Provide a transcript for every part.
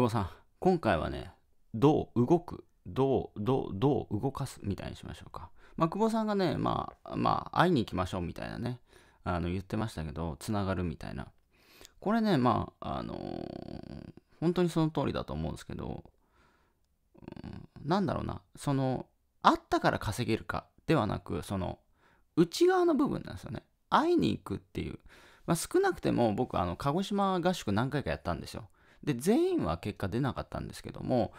久保さん、今回はね、どう動く、どう、どう、どう動かすみたいにしましょうか。まあ、久保さんがね、まあ、まあ、会いに行きましょうみたいなね、あの言ってましたけど、つながるみたいな。これね、まあ、あのー、本当にその通りだと思うんですけど、うん、なんだろうな、その、あったから稼げるかではなく、その、内側の部分なんですよね。会いに行くっていう。まあ、少なくても僕、あの、鹿児島合宿何回かやったんですよ。で全員は結果出なかったんですけども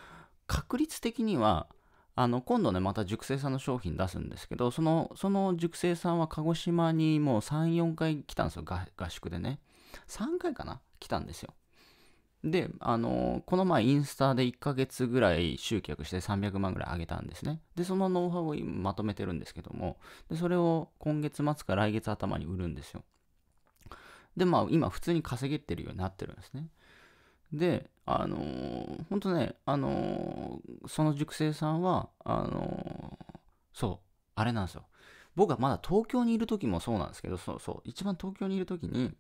確率的にはあの今度ねまた熟成さんの商品出すんですけどそのその熟成さんは鹿児島にもう34回来たんですよ合宿でね3回かな来たんですよであのこの前インスタで1ヶ月ぐらい集客して300万ぐらい上げたんですねでそのノウハウをまとめてるんですけどもでそれを今月末か来月頭に売るんですよでまあ今普通に稼げてるようになってるんですねで、あのー、ほんとね、あのー、その塾生さんは、あのー、そう、あれなんですよ。僕はまだ東京にいる時もそうなんですけど、そうそう、一番東京にいる時に、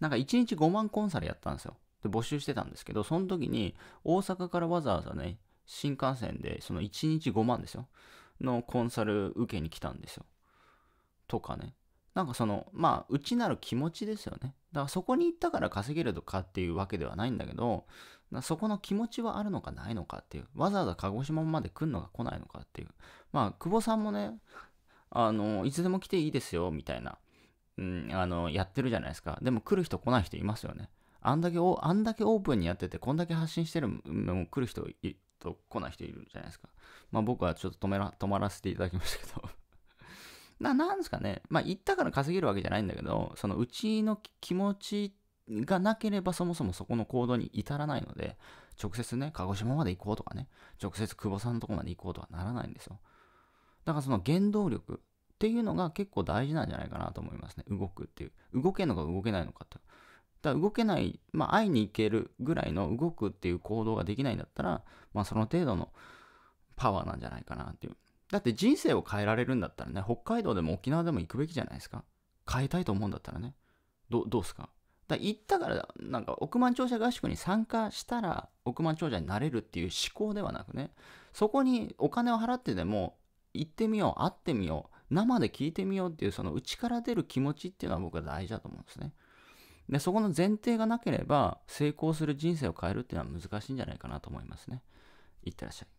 なんか1日5万コンサルやったんですよ。で、募集してたんですけど、その時に、大阪からわざわざね、新幹線で、その1日5万ですよ。のコンサル受けに来たんですよ。とかね。なんかその、まあ、内なる気持ちですよね。だからそこに行ったから稼げるとかっていうわけではないんだけど、そこの気持ちはあるのかないのかっていう、わざわざ鹿児島まで来るのか来ないのかっていう。まあ、久保さんもね、あの、いつでも来ていいですよ、みたいな、うん、あの、やってるじゃないですか。でも来る人来ない人いますよね。あんだけ、あんだけオープンにやってて、こんだけ発信してる、もう来る人と来ない人いるじゃないですか。まあ僕はちょっと止めら、止まらせていただきましたけどな、なんですかね。まあ、行ったから稼げるわけじゃないんだけど、そのうちの気持ちがなければそもそもそこの行動に至らないので、直接ね、鹿児島まで行こうとかね、直接久保さんのとこまで行こうとはならないんですよ。だからその原動力っていうのが結構大事なんじゃないかなと思いますね。動くっていう。動けんのか動けないのかって。だから動けない、まあ、会いに行けるぐらいの動くっていう行動ができないんだったら、まあ、その程度のパワーなんじゃないかなっていう。だって人生を変えられるんだったらね、北海道でも沖縄でも行くべきじゃないですか。変えたいと思うんだったらね。ど、どうすかだ行ったから、なんか億万長者合宿に参加したら億万長者になれるっていう思考ではなくね、そこにお金を払ってでも行ってみよう、会ってみよう、生で聞いてみようっていうその内から出る気持ちっていうのは僕は大事だと思うんですね。で、そこの前提がなければ成功する人生を変えるっていうのは難しいんじゃないかなと思いますね。いってらっしゃい。